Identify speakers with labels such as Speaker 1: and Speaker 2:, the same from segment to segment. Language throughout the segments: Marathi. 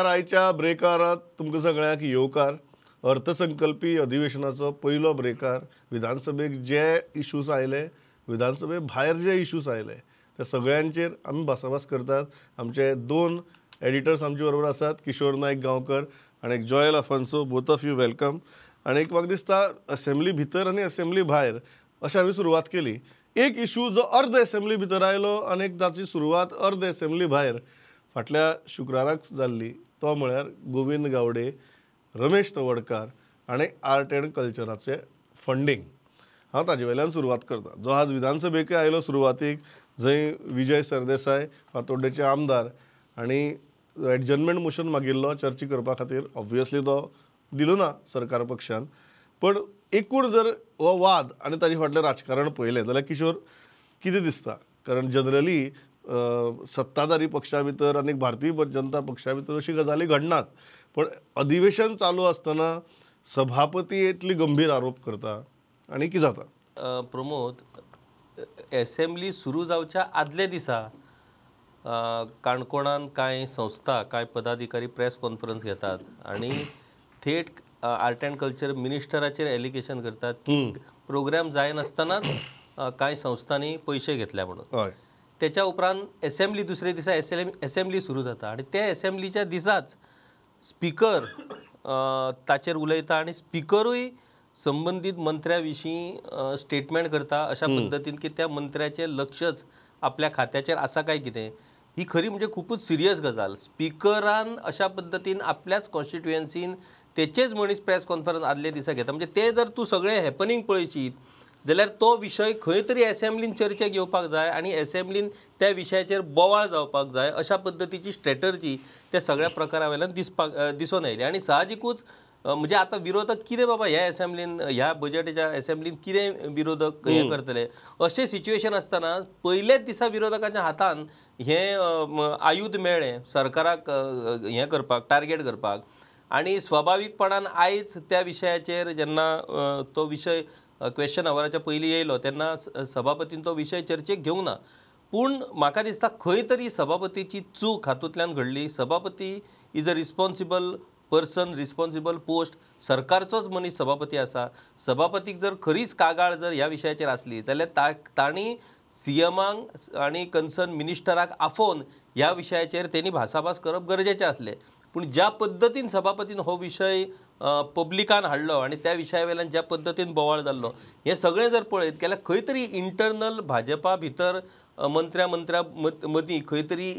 Speaker 1: आयच्या ब्रेकारात तुमकां सगळ्यांक येवकार अर्थसंकल्पी अधिवेशनाचो पयलो ब्रेकार विधानसभेक जे इश्यूज आयले विधानसभे भायर जे इश्यूज आयले त्या सगळ्यांचेर आमी भासाभास करतात आमचे दोन एडिटर्स आमचे बरोबर आसात किशोर नायक गांवकर आनी एक Joel Afonso both of you welcome आनी एक म्हाका दिसता असेंब्ली भितर आनी असेंब्ली भायर अशें हांवें सुरवात केली एक इशू जो अर्द असेंब्ली भितर आयलो आनी एक ताची सुरवात अर्द असेंब्ली भायर फाटल्या शुक्राराक जाल्ली तो म्हळ्यार गोविंद गावडे रमेश तवडकार आनी आर्ट एंड कल्चराचें फंडींग हांव ताजे वेल्यान सुरवात करता जो आज विधानसभेक आयलो सुरवातेक जंय विजय सरदेसाय फातोड्डेचे आमदार आनी एडजमेंट मोशन मागिल्लो चर्चा करपा खातीर ऑब्वियसली तो दिलो ना सरकार पक्षान पण एकूण जर हो वाद आनी ताजे फाटलें राजकारण पळयलें जाल्यार किशोर कितें दिसता कारण जनरली सत्ताधारी पक्षा भितर आनी भारतीय जनता पक्षा भितर अशी गजाली घडनात पण अधिवेशन चालू आसतना सभापती इतली गंभीर आरोप करता आनी कितें जाता
Speaker 2: प्रमोद एसेंब्ली सुरू जावच्या आदले दिसा काणकोणान कांय संस्था कांय पदाधिकारी प्रेस कॉन्फरन्स घेतात आणि थेट आर्ट अँड कल्चर मिनिस्टराचेर एलिगेशन करतात की प्रोग्राम जायनासतनाच कांय संस्थांनी पैसे घेतल्या म्हणून त्याच्या उपरांत असेंब्ली दुसरे दिसा एसेम सुरू जाता आणि त्या असेंब्लीच्या दिसाच स्पीकर ताचेर उलयता आणि स्पिकरूय संबंधित मंत्र्या विशीं स्टेटमेंट करता अशा पद्दतीन की त्या मंत्र्याचें लक्षच आपल्या खात्याचेर आसा काय कितें ही खरी म्हणजे खूपच सिरियस गजाल स्पीकरान अशा पद्दतीन आपल्याच कॉन्स्टिट्युएन्सीन तेचेच मनीस प्रेस कॉन्फरन्स आदले दिसा घेता म्हणजे ते जर तूं सगळें हॅपनिंग पळयशीत जाल्यार तो विशय खंय तरी एसेंब्लीन चर्चेक घेवपाक जाय आनी एसेंब्लीन त्या विशयाचेर बोवाळ जावपाक जाय अशा पद्दतीची स्ट्रेटर्जी त्या सगळ्या प्रकारावेल्यान दिसपाक दिसून आयली आनी साहजिकूच म्हणजे आता विरोधक कितें बाबा ह्या एसेंब्लीन ह्या बजेटच्या एसेंब्लीन कितें विरोधक हें करतले अशें सिच्युएशन आसतना पहिल्याच दिसा विरोधकाच्या हातान हे आयुध मेळ्ळें सरकाराक हें करपाक टार्गेट करपाक आनी स्वभावीकपणान आयज त्या विशयाचेर जेन्ना तो विशय क्वेश्चन अवराच्या पहिली येयलो हो. त्यांना सभापतीन तो विशय चर्चेक घेवंक ना पूण म्हाका दिसता खंय तरी सभापतीची चूक हातूंतल्यान घडली सभापती is a responsible person responsible post सरकारचोच मनीस सभापती आसा सभापतीक जर खरीच कागाळ जर ह्या विशयाचेर आसली जाल्यार ता तांणी सी एमांक आनी कन्सर्न मिनिस्टराक आफोवन ह्या विशयाचेर तेणी भासाभास करप गरजेचे असले पूण ज्या पद्दतीन सभापतीन हो विशय पब्लिकान हाडलो आनी त्या विशया वेल्यान ज्या पद्दतीन बोवाळ जाल्लो हें सगळें जर पळयत जाल्यार खंय तरी इंटरनल भाजपा भितर मंत्र्या मंत्र्या मदीं खंय तरी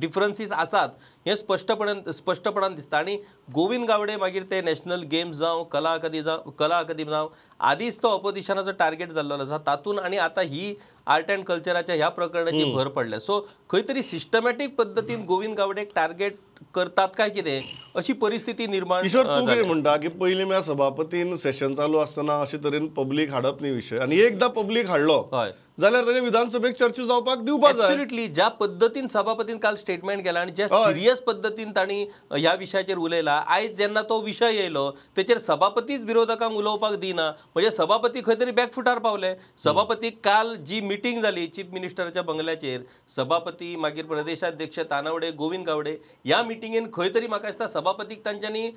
Speaker 2: डिफरन्सीस आसात हें स्पश्टपणान स्पश्टपणान दिसता आनी गोविंद गावडे मागीर ते नॅशनल गेम्स जावं कला अकादमी जावं कला अकादमी जावं आदींच तो ऑपोजिशनाचो टार्गेट जाल्लो आसा तातूंत आनी आतां ही आर्ट एंड कल्चराच्या ह्या प्रकरणाची भर पडल्या सो खंय तरी सिस्टमॅटीक पद्दतीन गोविंद गावडेक टार्गेट करतात काय कितें अशी परिस्थिती निर्माण किशोर तू काय म्हणटा की पयलीं म्हळ्यार
Speaker 1: सभापतीन सेशन चालू असताना अशे तरेन पब्लिक हाडप न्ही विशय आनी एकदां पब्लिक हाडलो हय
Speaker 2: जाल्यार ते विधानसभेक चर्चा जावपाक दिवपाक जाय ज्या पद्दतीन सभापतीन काल स्टेटमेंट केला आणि ज्या सिरियस पद्दतीन तांणी ह्या विशयाचेर उलयला आयज जेन्ना तो विषय येयलो तेचेर सभापतीच विरोधकांक उलोवपाक दिना म्हणजे सभापती खंय तरी बॅकफुटार पावले सभापतीक काल जी मिटींग जाली चीफ मिनिस्टरच्या बंगल्याचेर सभापती मागीर प्रदेशाध्यक्ष तानावडे गोविंद गावडे ह्या मिटींगेन खंय तरी म्हाका दिसता सभापतीक तांच्यांनी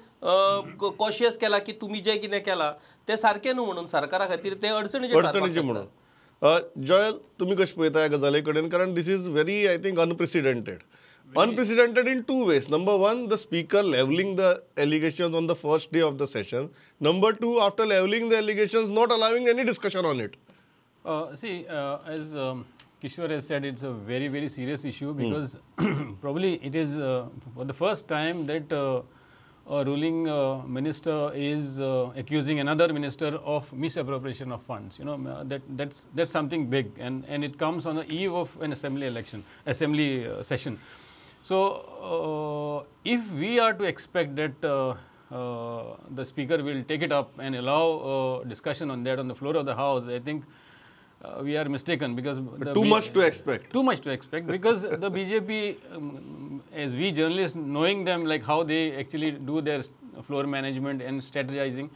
Speaker 2: कॉशियस केला की तुम्ही जे कितें केला ते सारके न्हू म्हणून सरकारा खातीर ते अडचणीचे
Speaker 1: म्हणून जॉयल तुमी कशें पळयता ह्या गजाले कडेन कारण this is very I unprecedented in two ways. Number one, the speaker leveling the allegations on the first day of the session.
Speaker 3: Number two, after leveling the allegations, not allowing any
Speaker 1: discussion on it.
Speaker 3: Uh, see, uh, as um, Kishore has said, it's a very, very serious issue hmm. because probably it is uh, for the first time that a ruling uh, minister is uh, accusing another minister of misappropriation of funds. You know that that's that's something big, and and it comes on the eve of an assembly election, assembly uh, session. So uh, if we are to expect that. Uh, the speaker will take it up and allow discussion on that on the floor of the house. I think uh, we are mistaken because too much to expect too much to expect because the bjp um, as we journalists knowing them like how they actually do their floor management and strategizing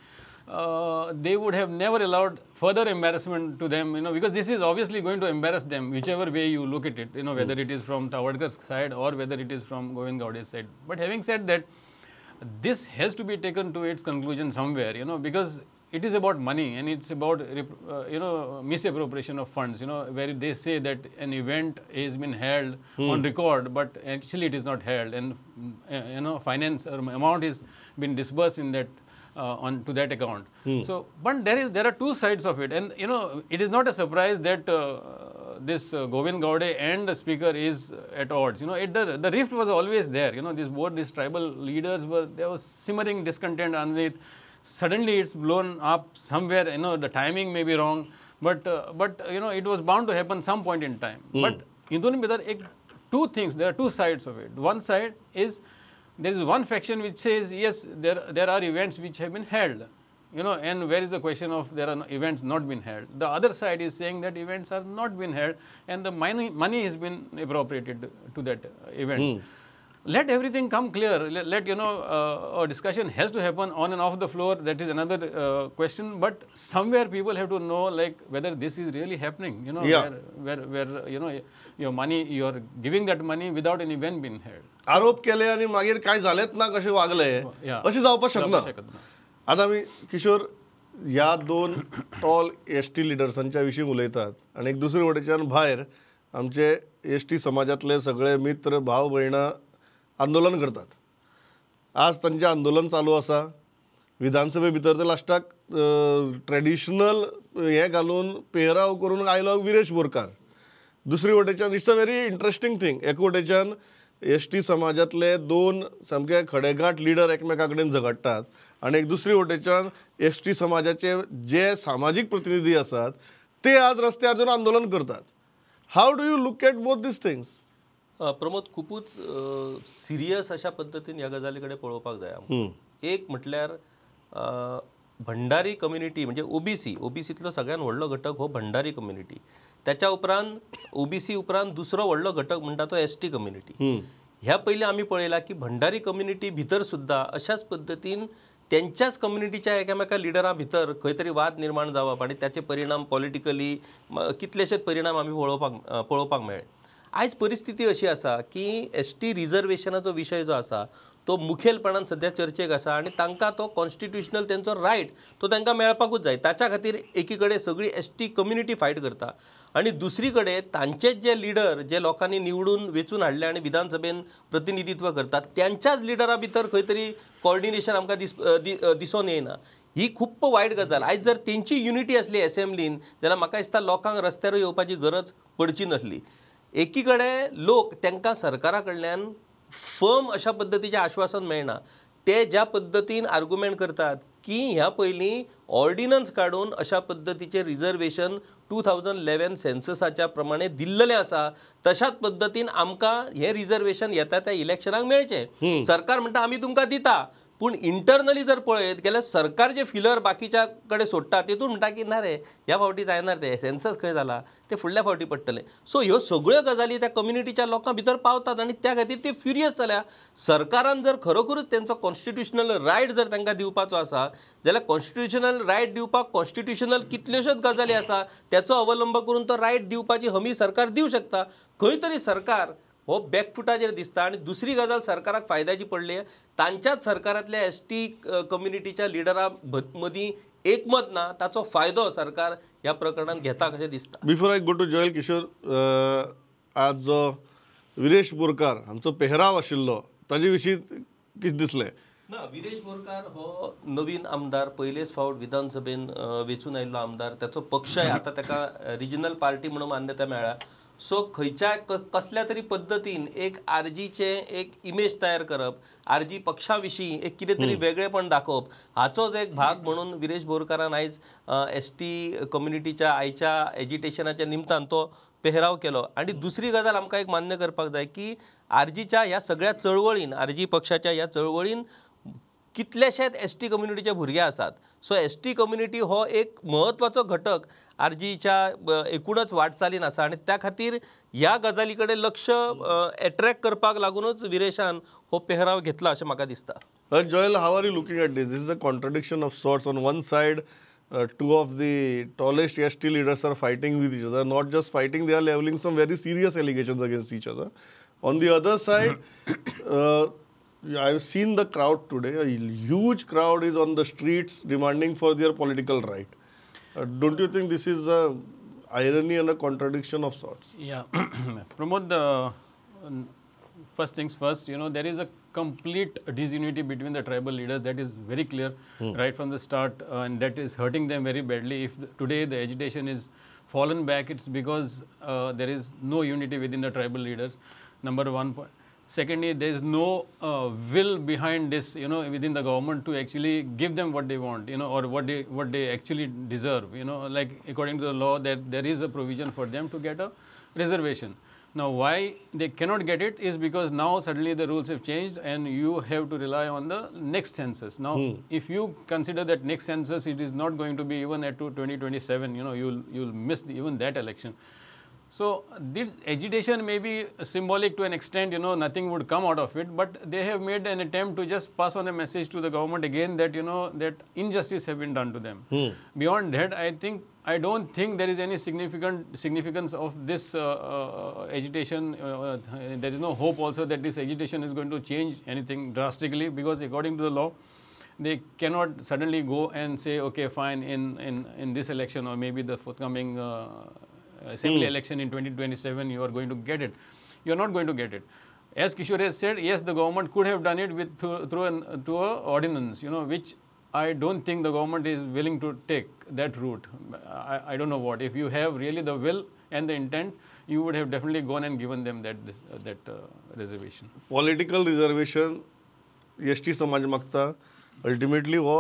Speaker 3: uh, they would have never allowed further embarrassment to them, you know, because this is obviously going to embarrass them, whichever way you look at it, you know, whether hmm. it is from Tawadkar's side or whether it is from Govind Gaude's side. But having said that, this has to be taken to its conclusion somewhere, you know, because it is about money and it's about uh, you know misappropriation of funds you know where they say that an event has been held hmm. on record but actually it is not held and uh, you know finance or um, amount is been disbursed in that uh, on to that account hmm. so but there is there are two sides of it and you know it is not a surprise that uh, this uh, Govind Gowde and the speaker is at odds. You know, it, the, the rift was always there. You know, these both these tribal leaders were, there was simmering discontent underneath suddenly it's blown up somewhere, you know, the timing may be wrong, but, uh, but uh, you know, it was bound to happen some point in time. Mm. But there Bidar, two things, there are two sides of it. One side is, there is one faction which says, yes, there, there are events which have been held, you know, and where is the question of there are events not been held. The other side is saying that events are not been held and the money, money has been appropriated to that event. Mm. let everything come clear. Let, let you know, uh, a discussion has to happen on and off the floor. That is another uh, question. But somewhere people have to know, like, whether this is really happening. You know, yeah. where, where, where, you know, your money, you are giving that money without any event being held. आरोप केले आणि मागीर काय झालेत ना कसे वागले असे जाऊ शकना आता मी
Speaker 1: किशोर या दोन टॉल एस टी लिडर्सांच्या विषयी उलयतात आणि एक दुसरे वटेच्या बाहेर आमचे एस टी समाजातले सगळे मित्र भाऊ भयणां आंदोलन करतात आज त्यांचे आंदोलन चालू असा विधानसभे भितर ते लास्टाक ट्रेडिशनल हे घालून पेहराव करून आयलो विरेश बोरकार दुसरे वटेच्यान it's a very interesting thing एक वटेच्यान एस टी समाजातले दोन सामके खडेगांठ लिडर एकमेका कडेन झगडटात आनी एक दुसरे वटेच्यान एस टी समाजाचे जे सामाजीक प्रतिनिधी आसात ते आज रस्त्यार जाऊन आंदोलन करतात how do you look at both these things
Speaker 2: Pramod खूपच सिरियस अशा पद्धतीने या गजालीकडे कडेन पळोवपाक जाय एक म्हटल्यार भंडारी कम्युनिटी म्हणजे ओबीसी ओबीसीतलो सगळ्यात व्हडलो घटक हो भंडारी कम्युनिटी त्याच्या उपरांत ओबीसी उपरांत दुसरो व्हडलो घटक म्हणटा तो एस टी कम्युनिटी ह्या पहिले आम्ही पळयलां की भंडारी कम्युनिटी भितर सुद्धा अशाच पद्दतीन त्यांच्याच कम्युनिटीच्या एकामेका लिडरा भितर खंय तरी वाद निर्माण जावप आणि त्याचे परिणाम पॉलिटिकली कितलेशेच परिणाम आम्ही पळोवपाक पळोवपाक मेळ्ळे आयज परिस्थिती अशी असा की एस टी रिजर्वेशनाचो विषय जो असा तो मुखेलपणान सध्या चर्चेक असा आणि तांकां तो कॉन्स्टिट्युशनल तेंचो रायट तो तांकां मेळपाकूच जाय ताच्या खातीर एकीकडे सगळी एस टी कम्युनिटी फायट करता आणि दुसरीकडे कडेन तांचेच जे लिडर जे लोकांनी निवडून वेचून हाडले आणि विधानसभेन प्रतिनिधित्व करतात त्यांच्याच लिडरा भितर खंय तरी कॉर्डिनेशन आमकां दिस दिसून येना ही खूप वायट गजाल आयज जर त्यांची युनिटी असली असेंब्लीन जाल्यार म्हाका दिसता लोकांक रस्त्यार येवपाची गरज पडची नासली एकीकडे लोक त्यांना सरकारा कडल्यान फर्म अशा पद्धतीचे आश्वासन मेळना ते ज्या पद्धतीन आर्ग्युमेंट करतात की ह्या पहिली ऑर्डिनन्स काढून अशा पद्धतीचे रिझर्वेशन टू थावजंड इलेवन सेन्ससाच्या प्रमाणे दिल्लेलें असा तशाच पद्धतीन आमकां हे रिझर्वेशन येता त्या इलेक्शनाक मिळचे सरकार म्हणटा आम्ही तुमकां दिता पण इंटरनली जर पळत गेल्या सरकार जे फिलर बाकीच्याकडे कडेन सोडटा तितून म्हणटा की ना रे ह्या फावटी जायना ते सेन्सस खंय झाला ते फुडल्या फावटी पडटले सो ह्यो सगळ्यो गजाली त्या कम्युनिटीच्या लोकां भितर पावतात आणि त्या खातीर ते फ्युरियस जाल्या सरकारान जर खरोखरच तेंचो कॉन्स्टिट्युशनल रायट जर तांकां दिवपाचो आसा जाल्यार कॉन्स्टिट्युशनल रायट दिवपाक कॉन्स्टिट्युशनल कितल्योश्योच गजाली आसा त्याचो अवलंब करून तो रायट दिवपाची हमी सरकार दिवं शकता खंय तरी सरकार हो बॅकफुटाचेर दिसता आणि दुसरी गजाल सरकाराक फायद्याची पडली तांच्याच सरकारांतल्या एस टी कम्युनिटीच्या लिडरां मदीं एकमत ना ताचो फायदो सरकार ह्या प्रकरणात घेता कशें दिसता
Speaker 1: before I go to Joel Kishore आज जो विरेश बोरकार हांचो पेहराव आशिल्लो ताजे विशीं कितें दिसलें
Speaker 2: ना विरेश बोरकार हो नवीन आमदार पयलेच फावट विधानसभेन वेंचून आयिल्लो आमदार ताचो पक्षय आतां ताका रिजनल पार्टी म्हणून मान्यताय मेळ्ळ्या सो खंयच्या क कसल्या तरी पद्दतीन एक आरजीचे एक इमेज तयार करप आरजी पक्षा एक कितें तरी वेगळेपण दाखोवप हाचोच एक भाग म्हणून विरेश बोरकारान आयज एस टी कम्युनिटीच्या आयच्या एज्युटेशनाच्या निमतान तो पेहराव केलो आणि दुसरी गजाल आमकां एक मान्य करपाक जाय की आरजीच्या ह्या सगळ्या चळवळीन आरजी पक्षाच्या ह्या चळवळीन कितलेशेच एस टी कम्युनिटीचे भुरगे आसात सो एस टी कम्युनिटी हो एक महत्त्वाचा घटक आरजीच्या एकूणच वाटचालीन असा आणि त्या खातीर ह्या गजालीकडे लक्ष अट्रॅक्ट करपाक लागूनच विरेशान हो पेहराव घेतला अशें म्हाका दिसता
Speaker 1: Joel how are you looking at this is a contradiction of sorts on one side two of the tallest S T leaders are fighting with each other not just fighting they levelling some some very serious allegations against each on on the other I've seen the crowd today. A huge crowd is on the streets demanding for their political right. Uh, don't you think this is a uh, irony and a contradiction of sorts? Yeah.
Speaker 3: Promote the first things first, you know, there is a complete disunity between the tribal leaders. That is very clear hmm. right from the start, uh, and that is hurting them very badly. If the, today the agitation is fallen back, it's because uh, there is no unity within the tribal leaders. Number one point. Secondly, there is no uh, will behind this, you know, within the government to actually give them what they want, you know, or what they what they actually deserve, you know, like according to the law that there is a provision for them to get a reservation. Now, why they cannot get it is because now suddenly the rules have changed and you have to rely on the next census. Now, hmm. if you consider that next census, it is not going to be even at 2027, you know, you'll, you'll miss the, even that election. So this agitation may be symbolic to an extent, you know, nothing would come out of it, but they have made an attempt to just pass on a message to the government again that, you know, that injustice have been done to them. Hmm. Beyond that, I think, I don't think there is any significant significance of this uh, uh, agitation. Uh, there is no hope also that this agitation is going to change anything drastically because according to the law, they cannot suddenly go and say, okay, fine, in, in, in this election or maybe the forthcoming uh, uh, assembly mm. election in 2027, you are going to get it. You are not going to get it. As Kishore has said, yes, the government could have done it with through, through an through a ordinance, you know, which I don't think the government is willing to take that route. I, I don't know what. If you have really the will and the intent, you would have definitely gone and given them that uh, that uh, reservation. Political
Speaker 1: reservation, ST समाज makta. Ultimately, हो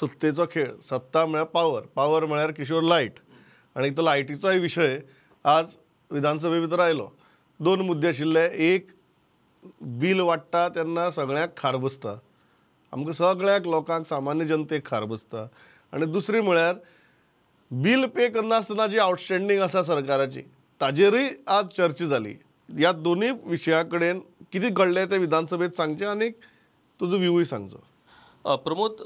Speaker 1: सत्तेचो खेळ satta म्हळ्यार power. Power म्हळ्यार Kishore light. आणि तो लायटीचोय विषय आज विधानसभे भितर आयलो दोन मुद्दे आशिल्ले एक बील वाडटा तेन्ना सगळ्यांक खार बसता आमकां सगळ्यांक लोकांक सामान्य जनतेक खार बसता आनी दुसरी म्हळ्यार बील पे करनासतना जी आउटस्टँडींग आसा सरकाराची ताजेरूय आज चर्चा जाली ह्या दोन्ही विषयाकडे कडेन कितें घडलें तें विधानसभेत सांगचें आनी तुजो व्यूय सांगचो
Speaker 2: प्रमोद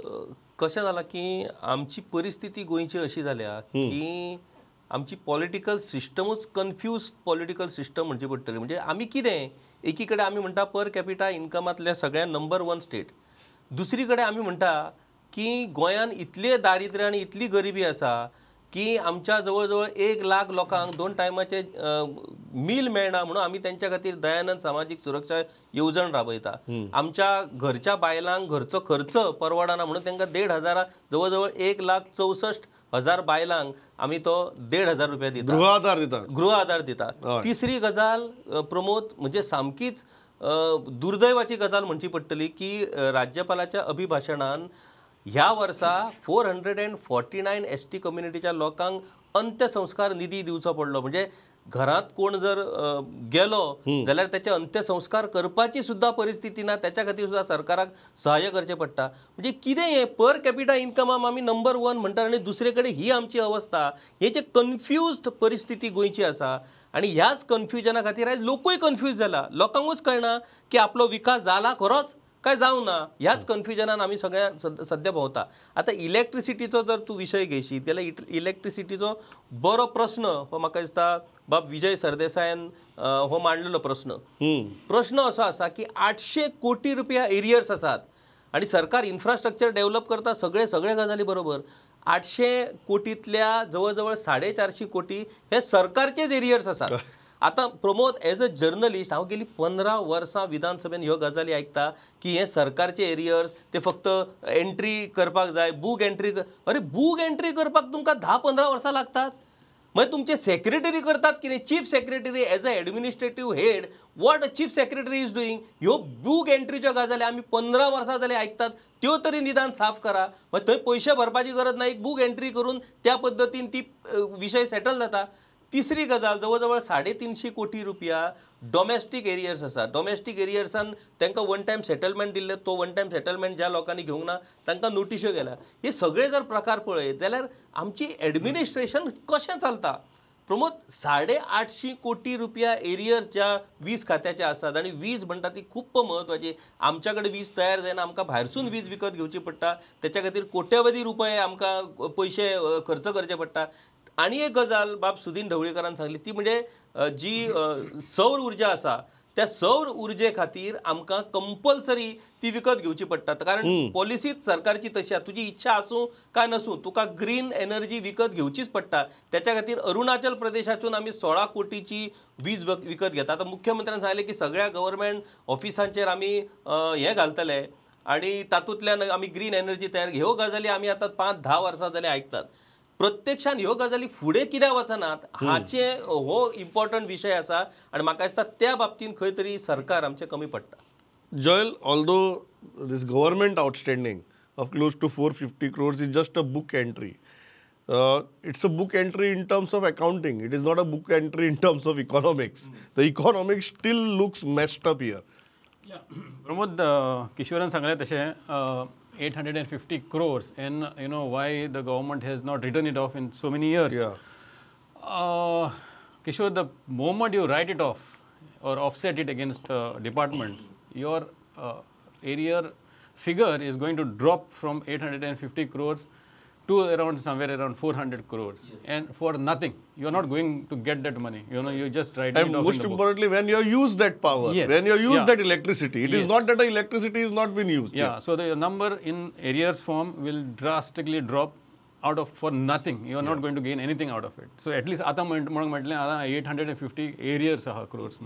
Speaker 2: कशें जालां की आमची परिस्थिती गोंयची अशी जाल्या की आमची पॉलिटिकल सिस्टमूच कन्फ्यूज पॉलिटिकल सिस्टम म्हणची पडटली म्हणजे आम्ही कितें एकीकडे आम्ही आमी म्हणटा पर कॅपिटा इन्कमांतल्या सगळ्या नंबर वन स्टेट दुसरीकडे आम्ही आमी म्हणटा की गोंयांत इतले दारिद्र्य आणि इतली गरिबी असा की आमच्या जवळजवळ एक लाख लोकांक दोन टायमाचे मील मेळना म्हणून आम्ही त्यांच्या खातीर दयानंद सामाजिक सुरक्षा येवजण राबयता आमच्या घरच्या बायलांक घरचो खर्च परवडना म्हणून त्यांना देड हजारा जवळजवळ एक लाख चौसष्ट हजार बायलांक आम्ही तो देड हजार रुपये देतो गृह आधार देतात गृह आधार देतात तिसरी गजाल प्रमोद म्हणजे सामकीच दुर्दैवाची गजाल म्हणची पडटली की राज्यपालाच्या अभिभाशणान ह्या वर्सा four hundred and forty nine S T कम्युनिटीच्या लोकांक अंत्यसंस्कार निधी दिवचो पडलो म्हणजे घरात कोण जर गेलो जाल्यार त्याचे अंत्यसंस्कार करपाची सुद्धा परिस्थिती ना त्याच्या खातीर सुद्धा सरकाराक सहाय्य करचे पडटा म्हणजे कितें हें पर कॅपिटा इन्कम आमी नंबर वन म्हणटात आनी दुसरे कडेन ही आमची अवस्था हे जे कन्फ्युज्ड परिस्थिती गोंयची आसा आणि ह्याच कन्फ्युजना खातीर आयज लोकूय कन्फ्यूज जाला लोकांकूच कळना की आपलो विकास जाला खरोच काय जाऊ ना ह्याच कन्फ्युजनान आम्ही सगळ्या सध्या भोवता आता इलेक्ट्रिसिटीचो जर तू विषय घेशी त्याला इलेक्ट्रिसिटीचो बरो प्रश्न हो म्हाका दिसता बाब विजय सरदेसायन हो मांडलेलो प्रश्न प्रश्न असो असा की आठशे कोटी रुपया एरियर्स असतात आणि सरकार इन्फ्रास्ट्रक्चर डेव्हलप करता सगळे सगळे गजाली बरोबर आठशे कोटीतल्या जवळजवळ साडेचारशे कोटी हे सरकारचेच एरियर्स असतात आता प्रमोद एज अ जर्नलिस्ट हांव गेली पंदरा वर्सां विधानसभेन ह्यो गजाली आयकता की हे सरकारचे एरियर्स ते फक्त एंट्री करपाक जाय बूक एंट्री अरे बूक एंट्री करपाक तुमकां धा पंदरा वर्सां लागतात मागीर तुमचे सेक्रेटरी करतात कितें chief secretary as a administrative head what chief secretary is doing ह्यो बूक एंट्रीच्यो गजाली आमी पंदरा वर्सां जाली आयकतात त्यो तरी निदान साफ करा मागीर थंय पयशे भरपाची गरज ना एक बूक एंट्री करून त्या पद्दतीन ती विशय सेटल जाता तिसरी गजाल जवळ साडे कोटी रुपया डॉमेस्टीक एरियर्स आसा डॉमेस्टिक एरियर्सान तांकां वन टायम सेटलमेंट दिल्ले तो वन टायम सेटलमेंट ज्या लोकांनी घेवंक ना तांकां नोटिश्यो गेल्या हे सगळे जर प्रकार पळयत जाल्यार आमची ॲडमिनिस्ट्रेशन कशें चलता प्रमोद साडे आठशीं कोटी रुपया एरियर्स ज्या वीज खात्याचे असतात आणि वीज म्हणतात ती खूप महत्वाची आमच्याकडे वीज तयार जायना आमकां भायरसून वीज विकत घेवची पडटा त्याच्या खातीर कोट्यावधी रुपये आमकां पैसे खर्च करचे पडटा आणि एक गजाल बाब सुदीन ढवळेकरान सांगली ती म्हणजे जी सौर ऊर्जा असा त्या सौर ऊर्जे खातीर आमकां कंपल्सरी ती विकत घेवची पडटा कारण पॉलिसीच सरकारची तशी आहे तुजी इच्छा आसूं काय नसूं तुका ग्रीन एनर्जी विकत घेवचीच पडटा त्याच्या खातीर अरुणाचल प्रदेशातून आमी सोळा कोटीची वीज विकत घेता आतां मुख्यमंत्र्यान सांगले की सगळ्या गव्हर्मेंट ऑफिसांचेर आमी हे घालतले आणि तातूंतल्यान आमी ग्रीन एनर्जी तयार ह्यो गजाली आमी आतां पांच धा वर्सां जाल्यार आयकतात प्रत्यक्षान ह्यो गजाली फुडें कित्याक वचनात हाचे हो इम्पॉर्टंट विशय आसा आनी म्हाका दिसता त्या बाबतींत खंय तरी सरकार आमचें कमी पडटा
Speaker 1: Joel although this government outstanding of close to four fifty crores is just a book entry it's a book entry in terms of of it is not a book entry in terms of economics the economics still looks messed up here
Speaker 3: Pramod किशोरान सांगलें सांगले तशें 850 crores and you know why the government has not written it off in so many years. Yeah. Uh, Kishore, the moment you write it off or offset it against uh, departments, your uh, area figure is going to drop from 850 crores to around somewhere around 400 crores yes. and for nothing you are not going to get that money you know you just write and most
Speaker 1: importantly books. when you use that power yes. when you use yeah. that electricity it yes. is not that the electricity is not being used yeah yet.
Speaker 3: so the number in arrears form will drastically drop out of for nothing you are yeah. not going to gain anything out of it so at least ata manaku mentle 850 arrears crores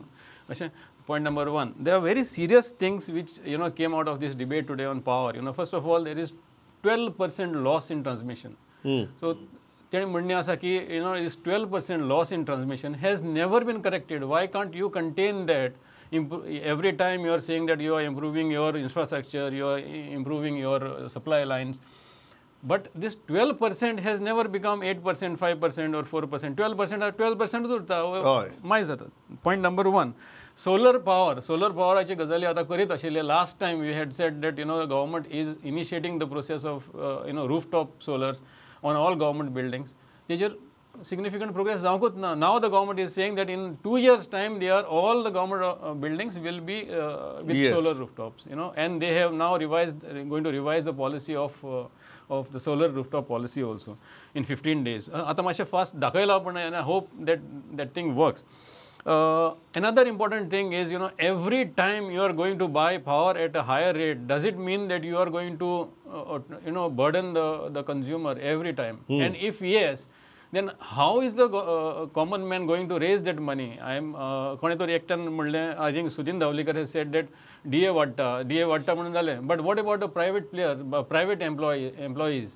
Speaker 3: okay point number 1 there are very serious things which you know came out of this debate today on power you know first of all there is twelve percent loss in transmission so तेणें म्हणणें आसा की you know is twelve percent loss in transmission has never been corrected why can't you contain that every time you are saying that you are improving your infrastructure, you are improving your uh, supply lines. But this 12% has never become 8%, 5% or 4%. 12% or 12% is Point number one. Solar power solar पॉवराचे गजाली आता करीत आशिल्ले last time we had set that you know government is initiating the process of you know roof top solars on all government buildings तेजेर सिग्निफिकंट प्रोग्रेस जावंकूच ना now the government is saying that in two years time they are all the government buildings will be with solar tops you know and they have now revise going to revise the policy of of the solar rooftop policy also in fifteen days आता मातशें फास्ट दाखयला पण I hope that that thing works Uh, another important thing is, you know, every time you are going to buy power at a higher rate, does it mean that you are going to, uh, uh you know, burden the, the consumer every time? Hmm. And if yes, then how is the uh, uh, common man going to raise that money? I am, uh, कोणेतरी एकट्यान म्हणलें I think Sudhin Davlikar has said that DA वाडटा, DA वाडटा But what about the private player, private employee, employees?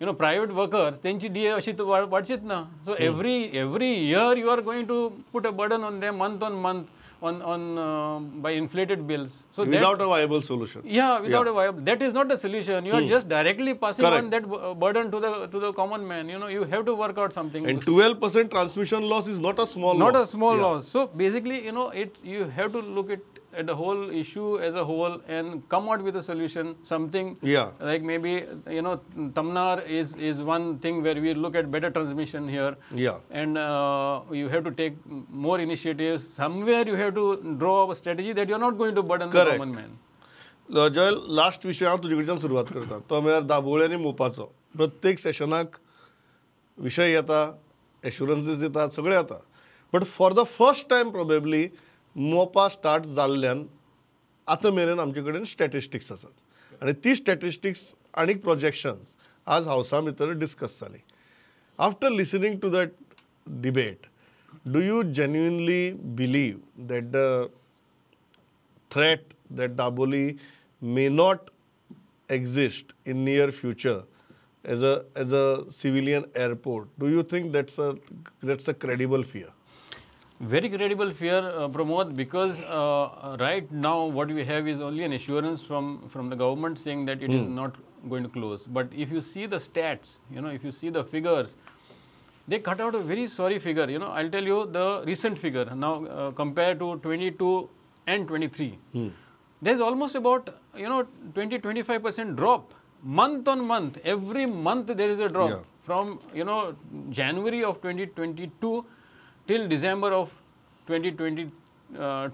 Speaker 3: you know, private workers, त्यांची DA अशी वाडचीच ना. So hmm. every every year you are going to put a burden on them month on month on on uh, by inflated bills. So without
Speaker 1: a viable solution. Yeah, without a
Speaker 3: viable. That is not a solution. You are hmm. just directly passing on that uh, burden to the to the common man. You know, you have to work out something. And
Speaker 1: twelve percent transmission loss is not a small. Not loss. a small loss.
Speaker 3: So basically, you know, it you have to look at at the whole issue as a whole and come out with a solution, something yeah. like maybe, you know, Tamnar is, is one thing where we look at better transmission here. Yeah. And uh, you have to take more initiatives. Somewhere you have to draw a strategy that you're not going to burden Correct. the common man.
Speaker 1: Joel last विशय हांव तुजे कडच्यान to करता तो म्हळ्यार दाबोळे आनी मोपाचो प्रत्येक सेशनाक विशय येता एश्युरन्सीस दितात सगळें येता but for the first probably Mopa start जाल्ल्यान आतां मेरेन आमचे कडेन स्टॅटिस्टिक्स आसात आनी ती स्टॅटिस्टिक्स आनी प्रोजेक्शन्स आज हावसा भितर डिस्कस जाली after listening to that debate do you genuinely believe that the threat that Daboli may not exist in near future as a as a civilian airport? Do you think that's a that's a credible fear?
Speaker 3: Very credible fear, uh, Pramod, because uh, right now what we have is only an assurance from, from the government saying that it mm. is hmm. not going to close. But if you see the stats, you know, if you see the figures, they cut out a very sorry figure. You know, I'll tell you the recent figure now uh, compared to 22 and 23. Mm. There's almost about, you know, 20-25% drop month on month. Every month there is a drop yeah. from, you know, January of 2022 till December of 2022, uh,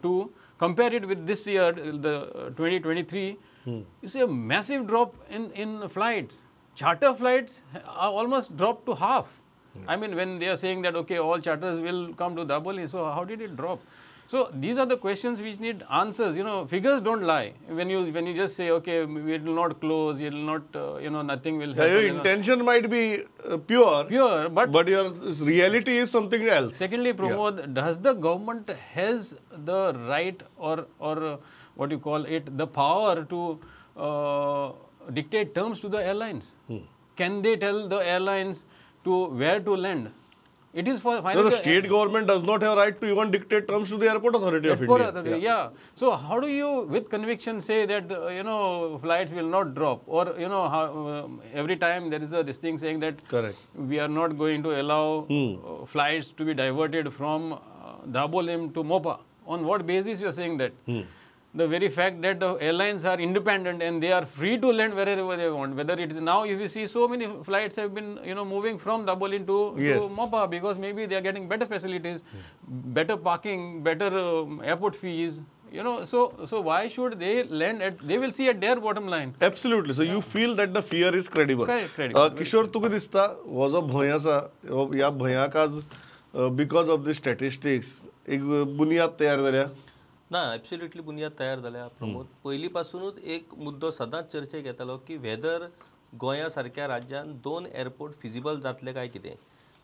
Speaker 3: compare it with this year, the uh, 2023, hmm. you see a massive drop in, in flights. Charter flights are almost dropped to half. Hmm. I mean, when they are saying that, okay, all charters will come to Daboli, so how did it drop? So, these are the questions which need answers, you know, figures do not lie. When you, when you just say, okay, it will not close, it will not, uh, you know, nothing will happen. Yeah, your intention know. might be uh, pure. Pure, but. But your reality is something else. Secondly, Pramod, yeah. does the government has the right or, or uh, what you call it, the power to uh, dictate terms to the airlines? Hmm. Can they tell the airlines to where to land? It is for no, the state government does not
Speaker 1: have right to even dictate terms to the airport authority airport of India. Authority, yeah.
Speaker 3: yeah. So how do you, with conviction, say that uh, you know flights will not drop, or you know how, uh, every time there is a, this thing saying that Correct. we are not going to allow hmm. Uh, flights to be diverted from uh, Dabolim to Mopa. On what basis you are saying that? Hmm the very fact that the airlines are independent and they are free to land wherever they want. Whether it is now, if you see so many flights have been, you know, moving from Dublin to, yes. to Mopa because maybe they are getting better facilities, yes. better parking, better um, airport fees. You know, so so why should they land at, they will see at their bottom line. Absolutely. So yeah. you feel that the fear is credible. Uh, credible. Uh, Kishore
Speaker 1: Tukadista was a bhoyasa, uh, ya bhoyaka's, uh, because of the statistics, एक बुनियाद uh, tayar जाल्या
Speaker 2: ना एब्सोल्युटली बुनयाद तयार झाल्या प्रमोद पहिलीपासूनच एक मुद्दो सदांच चर्चेक घेतालो की वेदर गोंया सारख्या राज्यात दोन एअरपोर्ट फिजिबल जातले काय किती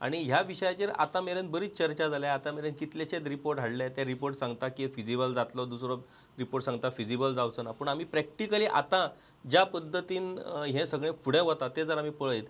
Speaker 2: आणि ह्या विषयाचे आता मेरेन बरीच चर्चा जाल्या आता मेरेन कितलेशेच रिपोर्ट हाडले ते रिपोर्ट सांगता की फिजिबल जातलो दुसरो रिपोर्ट सांगता फिजिबल जावचो ना पूण आम्ही प्रॅक्टिकली आता ज्या पद्दतीन हे सगळे फुडें वता ते जर आम्ही पळयत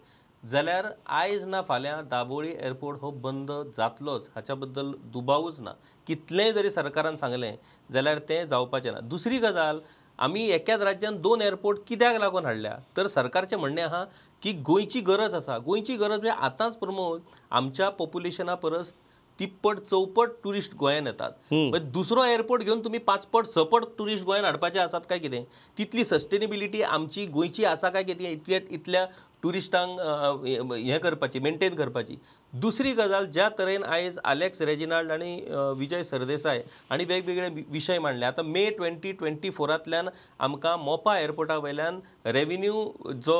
Speaker 2: जाल्यार आयज ना फाल्यां दाबोळी एअरपोर्ट हो बंद जातलोच हाच्या बद्दल दुबावूच ना कितलेंय जरी सरकारान सांगलें जाल्यार तें जावपाचें ना दुसरी गजाल आमी एकाच राज्यान दोन एअरपोर्ट कित्याक लागून हाडल्या तर सरकारचें म्हणणें आहा की गोंयची गरज आसा गोंयची गरज म्हणजे आतांच प्रमोद आमच्या पॉप्युलेशना परस तिप्पट चौपट टुरिस्ट गोयन येतात म्हणजे दुसरो एअरपोर्ट घेवन तुमी पांचपट सपट टुरिस्ट गोयन हाडपाचे आसात काय कितें तितली सस्टेनेबिलिटी आमची गोंयची आसा काय कितें इतल्या इतल्या टुरिस्टांक हे करपाची मेंटेन करपाची दुसरी गजाल ज्या तरेन आयज आलेक्स रेजिनाल्ड आणि विजय सरदेसाय आणि वेगवेगळे विषय मांडले आता मे ट्वेंटी ट्वेंटी फोरांतल्यान आमकां मोपा एअरपोर्टा वयल्यान रेवेन्यू जो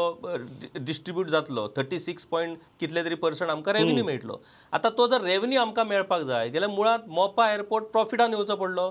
Speaker 2: डिस्ट्रिब्यूट जातलो थर्टी सिक्स पॉयंट कितले तरी पर्संट आमकां रेव्हेन्यू मेळटलो आतां तो जर रेव्हेन्यू आमकां मेळपाक जाय जाल्यार मुळांत मोपा एअरपोर्ट प्रॉफिटान येवचो पडलो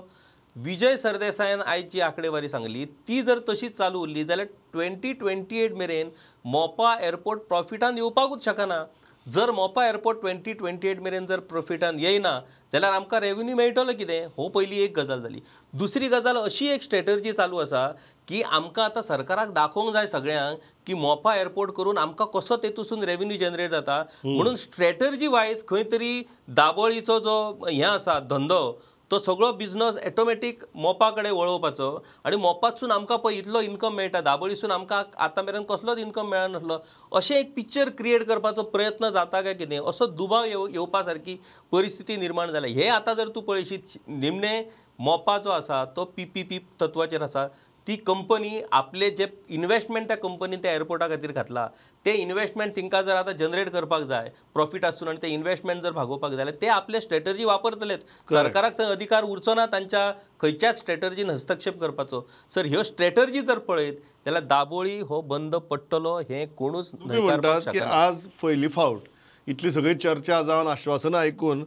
Speaker 2: विजय सरदेसायन आयची आकडेवारी सांगली ती जर तशीच चालू उरली जाल्यार ट्वेंटी ट्वेंटी एट मेरेन मोपा एअरपोर्ट प्रॉफिटान येवपाकूच शकना जर मोपा एअरपोर्ट ट्वेंटी ट्वेंटी एट मेरेन जर प्रॉफिटान येयना जाल्यार आमकां रेव्हेन्यू मेळटलो कितें हो पहिली एक गजाल जाली दुसरी गजाल अशी एक स्ट्रेटर्जी चालू आसा की आमकां आतां सरकाराक दाखोवंक जाय सगळ्यांक की मोपा एअरपोर्ट करून आमकां कसो तेतूसून रेव्हेन्यू जनरेट जाता म्हणून स्ट्रेटर्जी वायज खंय तरी दाबोळीचो जो हें आसा धंदो तो सगळो बिझनस ऑटोमॅटीक मोपाकडे कडेन वळोवपाचो आनी मोपातसून आमकां पळय इतलो इन्कम मेळटा दाबोळीसून आमकां आतां मेरेन कसलोच इन्कम मेळनासलो अशें एक पिक्चर क्रिएट करपाचो प्रयत्न जाता काय कितें असो दुबाव येवपा सारकी परिस्थिती निर्माण जाल्या हे आतां जर तूं पळयशीत निमणे मोपा जो आसा तो पी पी पी तत्वाचेर आसा ती कंपनी आपले जे इन्व्हेस्टमेंट त्या कंपनीन त्या एअरपोर्टा खातीर घातला ते इन्व्हेस्टमेंट तिंका जर आता जनरेट करपाक जाय प्रॉफिट आसून आणि ते इन्व्हेस्टमेंट जर भागोवपाक जाल्यार ते आपले स्ट्रेटर्जी वापरतलेत सरकाराक थंय अधिकार उरचो ना तांच्या खंयच्याच स्ट्रॅटर्जीन हस्तक्षेप करपाचो सर ह्यो स्ट्रेटर्जी जर पळयत जाल्यार दाबोळी हो बंद पडटलो हे कोणूच नाही आज
Speaker 1: पयली फावट इतली सगळी चर्चा जावन आश्वासनां आयकून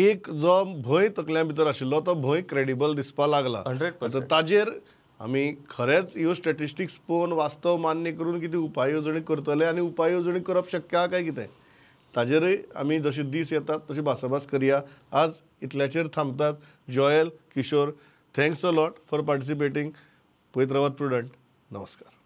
Speaker 1: एक जो भंय तकल्या भितर आशिल्लो तो भंय क्रेडिबल दिसपाक लागला ताजेर आमी खरेंच ह्यो स्टॅटिस्टिक्स पळोवन वास्तव मान्य करून किती उपाय करतले आणि उपाय येवजणी करप शक्य काय कितें ताजेरय आम्ही जसे दीस येतात तशी भासाभास करया आज इतल्याचेर थांबतात Joyal Kishor thanks a lot for participating पळयत प्रुडंट नमस्कार